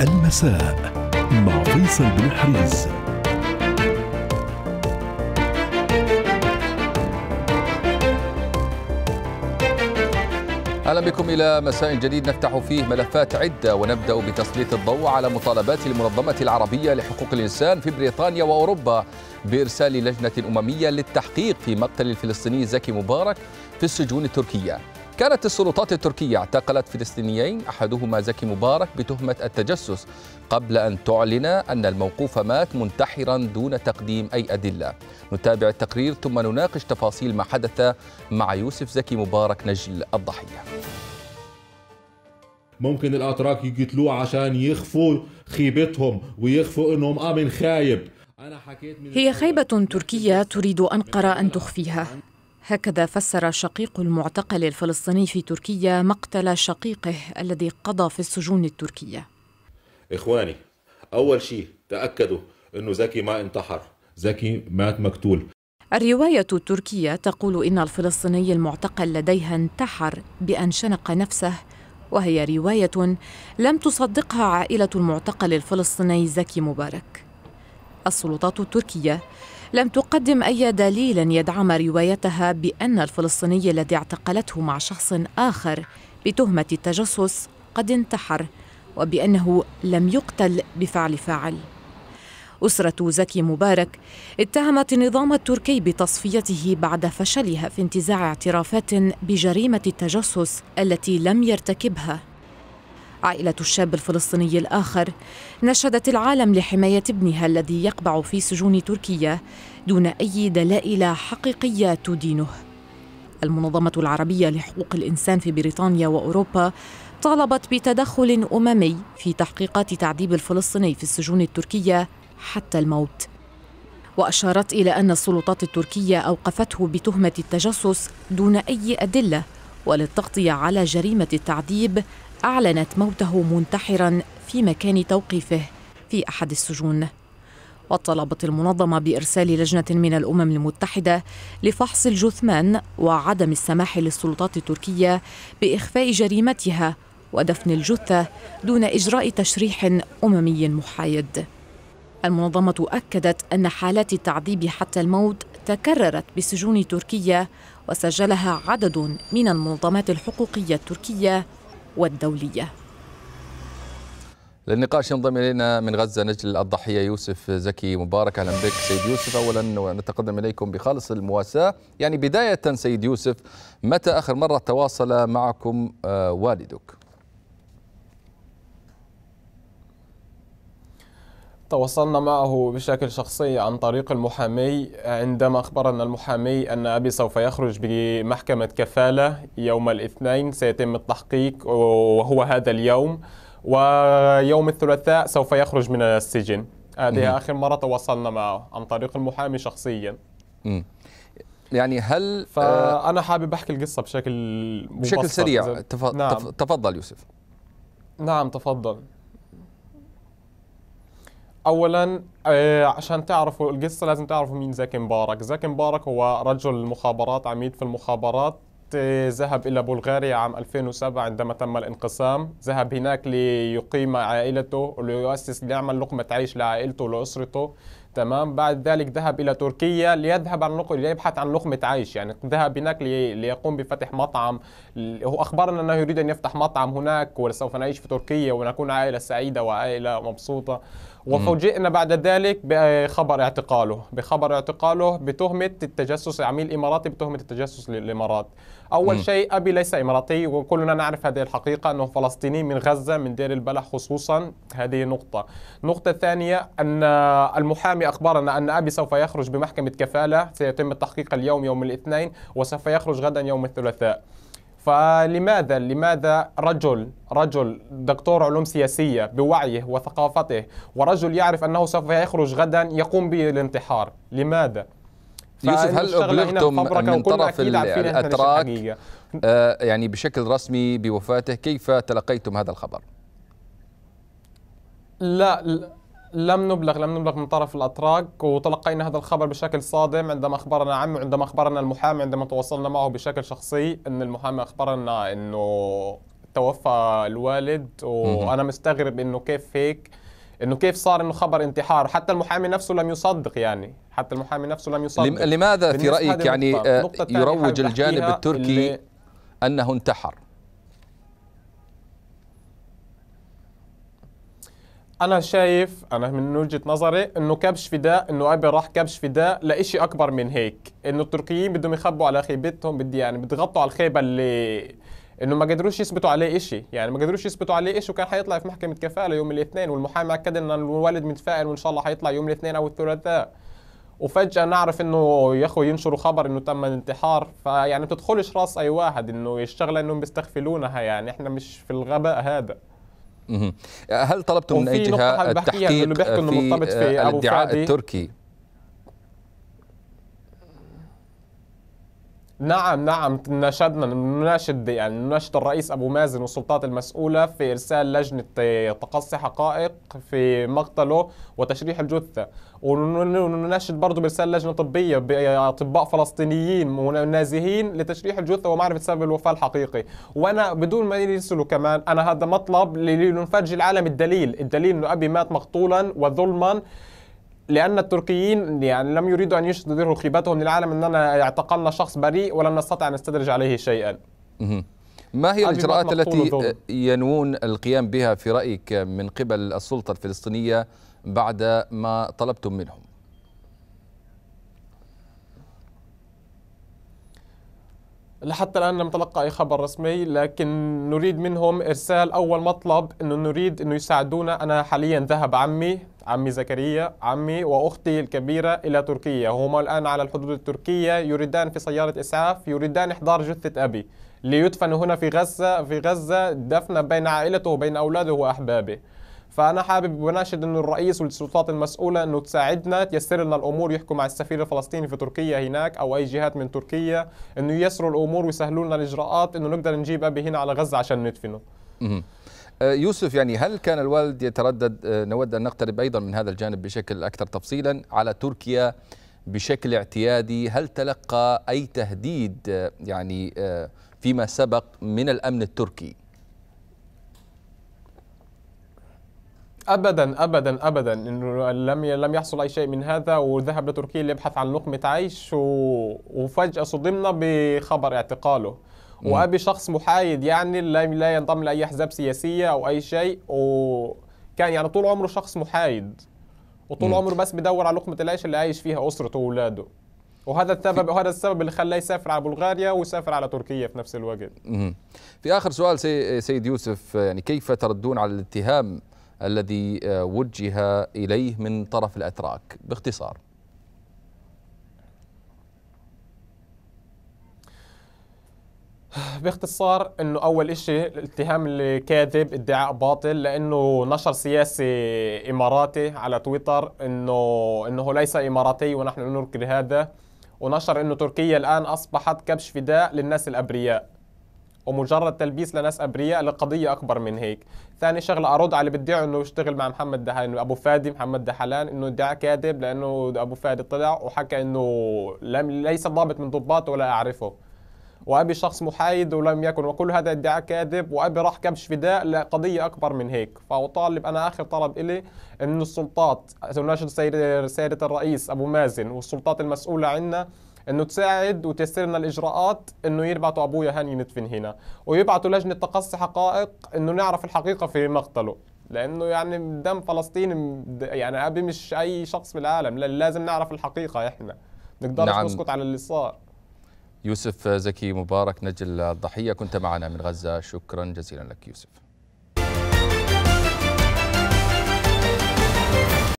المساء مع فيصل بن حريز اهلا بكم الى مساء جديد نفتح فيه ملفات عده ونبدا بتسليط الضوء على مطالبات المنظمه العربيه لحقوق الانسان في بريطانيا واوروبا بارسال لجنه امميه للتحقيق في مقتل الفلسطيني زكي مبارك في السجون التركيه كانت السلطات التركية اعتقلت فلسطينيين أحدهما زكي مبارك بتهمة التجسس قبل أن تعلن أن الموقوف مات منتحرا دون تقديم أي أدلة نتابع التقرير ثم نناقش تفاصيل ما حدث مع يوسف زكي مبارك نجل الضحية ممكن الاتراك يقتلوه عشان يخفوا خيبتهم ويخفوا انهم امن خايب هي خيبة تركية تريد أنقرة أن تخفيها هكذا فسر شقيق المعتقل الفلسطيني في تركيا مقتل شقيقه الذي قضى في السجون التركية إخواني أول شيء تأكدوا أنه زكي ما انتحر زكي مات مقتول الرواية التركية تقول إن الفلسطيني المعتقل لديها انتحر بأن شنق نفسه وهي رواية لم تصدقها عائلة المعتقل الفلسطيني زكي مبارك السلطات التركية لم تقدم أي دليل يدعم روايتها بأن الفلسطيني الذي اعتقلته مع شخص آخر بتهمة التجسس قد انتحر وبأنه لم يقتل بفعل فاعل أسرة زكي مبارك اتهمت النظام التركي بتصفيته بعد فشلها في انتزاع اعترافات بجريمة التجسس التي لم يرتكبها عائلة الشاب الفلسطيني الآخر نشدت العالم لحماية ابنها الذي يقبع في سجون تركيا دون أي دلائل حقيقية تدينه المنظمة العربية لحقوق الإنسان في بريطانيا وأوروبا طالبت بتدخل أممي في تحقيقات تعذيب الفلسطيني في السجون التركية حتى الموت وأشارت إلى أن السلطات التركية أوقفته بتهمة التجسس دون أي أدلة وللتغطية على جريمة التعذيب أعلنت موته منتحرا في مكان توقيفه في أحد السجون وطلبت المنظمة بإرسال لجنة من الأمم المتحدة لفحص الجثمان وعدم السماح للسلطات التركية بإخفاء جريمتها ودفن الجثة دون إجراء تشريح أممي محايد. المنظمة أكدت أن حالات التعذيب حتى الموت تكررت بسجون تركيا وسجلها عدد من المنظمات الحقوقية التركية والدولية للنقاش ينضم الينا من غزه نجل الضحيه يوسف زكي مبارك اهلا بك سيد يوسف اولا ونتقدم اليكم بخالص المواساه يعني بدايه سيد يوسف متى اخر مره تواصل معكم آه، والدك؟ تواصلنا معه بشكل شخصي عن طريق المحامي عندما أخبرنا المحامي أن أبي سوف يخرج بمحكمة كفالة يوم الاثنين سيتم التحقيق وهو هذا اليوم ويوم الثلاثاء سوف يخرج من السجن هذه آخر مرة تواصلنا معه عن طريق المحامي شخصيا يعني هل فأنا حابب أحكي القصة بشكل مبسط بشكل سريع تفضل, نعم. تفضل يوسف نعم تفضل اولا آه، عشان تعرفوا القصه لازم تعرفوا مين زكي مبارك زكي مبارك هو رجل المخابرات عميد في المخابرات آه، ذهب إلى بلغاريا عام 2007 عندما تم الانقسام ذهب هناك ليقيم عائلته وليؤسس ليعمل لقمة عيش لعائلته ولأسرته تمام بعد ذلك ذهب إلى تركيا ليذهب عن نقل ليبحث عن لقمة عيش يعني ذهب هناك ليقوم بفتح مطعم هو أخبرنا أنه يريد أن يفتح مطعم هناك وسوف نعيش في تركيا ونكون عائلة سعيدة وعائلة مبسوطة وفوجئنا بعد ذلك بخبر اعتقاله بخبر اعتقاله بتهمة التجسس عميل إماراتي بتهمة التجسس للإمارات أول شيء أبي ليس إماراتي وكلنا نعرف هذه الحقيقة أنه فلسطيني من غزة من دير البلح خصوصا هذه نقطة النقطة الثانية أن المحامي أخبارنا أخبرنا أن أبي سوف يخرج بمحكمة كفالة سيتم التحقيق اليوم يوم الاثنين وسوف يخرج غدا يوم الثلاثاء فلماذا لماذا رجل رجل دكتور علوم سياسية بوعيه وثقافته ورجل يعرف أنه سوف يخرج غدا يقوم بالانتحار لماذا؟ يوسف هل أبلغتم من طرف الأتراك آه يعني بشكل رسمي بوفاته كيف تلقيتم هذا الخبر؟ لا لم نبلغ لم نبلغ من طرف الاتراك وتلقينا هذا الخبر بشكل صادم عندما اخبرنا عمي وعندما اخبرنا المحامي عندما تواصلنا معه بشكل شخصي ان المحامي اخبرنا انه توفى الوالد وانا مستغرب انه كيف هيك انه كيف صار انه خبر انتحار حتى المحامي نفسه لم يصدق يعني حتى المحامي نفسه لم يصدق لماذا في رايك يعني آه، يروج الجانب التركي انه انتحر انا شايف انا من وجهه نظري انه كبش فداء انه ابي راح كبش فداء لإشي اكبر من هيك انه التركيين بدهم يخبوا على خيبتهم بدي يعني بتغطوا على الخيبه اللي انه ما قدروش يثبتوا عليه إشي يعني ما قدروش يثبتوا عليه إشي وكان حيطلع في محكمه كفاله يوم الاثنين والمحامي اكد ان الوالد متفائل وان شاء الله حيطلع يوم الاثنين او الثلاثاء وفجاه نعرف انه يا اخو ينشروا خبر انه تم الانتحار فيعني بتدخلش راس اي واحد انه الشغله انهم بيستغفلونها يعني احنا مش في الغباء هذا هل طلبتم من اي جهه التحقيق في, في الادعاء التركي نعم نعم ناشدنا نناشد يعني نناشد الرئيس ابو مازن والسلطات المسؤوله في ارسال لجنه آه، تقصي حقائق في مقتله وتشريح الجثه ونناشد برضه بارسال لجنه طبيه باطباء آه، فلسطينيين نازحين لتشريح الجثه ومعرفه سبب الوفاه الحقيقي وانا بدون ما يرسلوا كمان انا هذا مطلب لننفج العالم الدليل الدليل انه ابي مات مقتولا وظلما لأن التركيين يعني لم يريدوا أن يشددوا خيبتهم للعالم أننا اعتقلنا شخص بريء ولم نستطع أن نستدرج عليه شيئا ما هي الإجراءات التي ينوون القيام بها في رأيك من قبل السلطة الفلسطينية بعد ما طلبتم منهم لحتى الآن لم نتلقى أي خبر رسمي لكن نريد منهم إرسال أول مطلب أنه نريد أنه يساعدونا أنا حاليا ذهب عمي عمي زكريا عمي وأختي الكبيرة إلى تركيا هما الآن على الحدود التركية يريدان في سيارة إسعاف يريدان إحضار جثة أبي ليدفن هنا في غزة في غزة دفن بين عائلته وبين أولاده وأحبابه فأنا حابب وناشد انه الرئيس والسلطات المسؤولة أنه تساعدنا تيسر لنا الأمور يحكوا مع السفير الفلسطيني في تركيا هناك أو أي جهات من تركيا أنه ييسروا الأمور ويسهلوا لنا الإجراءات أنه نقدر نجيب أبي هنا على غزة عشان ندفنه آه، يوسف يعني هل كان الوالد يتردد آه، نود أن نقترب أيضا من هذا الجانب بشكل أكثر تفصيلا على تركيا بشكل اعتيادي هل تلقى أي تهديد آه، يعني فيما سبق من الأمن التركي ابدا ابدا ابدا انه لم لم يحصل اي شيء من هذا وذهب لتركيا ليبحث عن لقمه عيش وفجاه صدمنا بخبر اعتقاله وابي شخص محايد يعني لا لا ينضم لاي احزاب سياسيه او اي شيء وكان يعني طول عمره شخص محايد وطول عمره بس بيدور على لقمه العيش اللي عايش فيها اسرته واولاده وهذا السبب وهذا السبب اللي خلاه يسافر على بلغاريا ويسافر على تركيا في نفس الوقت. في اخر سؤال سي سيد يوسف يعني كيف تردون على الاتهام الذي آه، وجه اليه من طرف الاتراك باختصار؟ باختصار انه اول اشي الاتهام الكاذب ادعاء باطل لانه نشر سياسي اماراتي على تويتر انه انه ليس اماراتي ونحن ننكر هذا ونشر انه تركيا الان اصبحت كبش فداء للناس الابرياء ومجرد تلبيس لناس ابرياء لقضيه اكبر من هيك ثاني شغله ارد على اللي بيدعي انه يشتغل مع محمد دحلان ابو فادي محمد دحلان انه ادعاء كاذب لانه ابو فادي طلع وحكى انه لم ليس ضابط من ضباط ولا اعرفه وأبي شخص محايد ولم يكن وكل هذا ادعاء كاذب وأبي راح كبش فداء لقضية أكبر من هيك فأطالب أنا آخر طلب إلي انه السلطات تناشد سيادة الرئيس أبو مازن والسلطات المسؤولة عنا انه تساعد وتيسر لنا الاجراءات انه يبعثوا ابويا هاني ندفن هنا ويبعثوا لجنه تقصي حقائق انه نعرف الحقيقه في مقتله لانه يعني دم فلسطين يعني ابي مش اي شخص بالعالم لازم نعرف الحقيقه احنا نقدرش نعم. نسكت على اللي صار يوسف زكي مبارك نجل الضحية كنت معنا من غزة شكرا جزيلا لك يوسف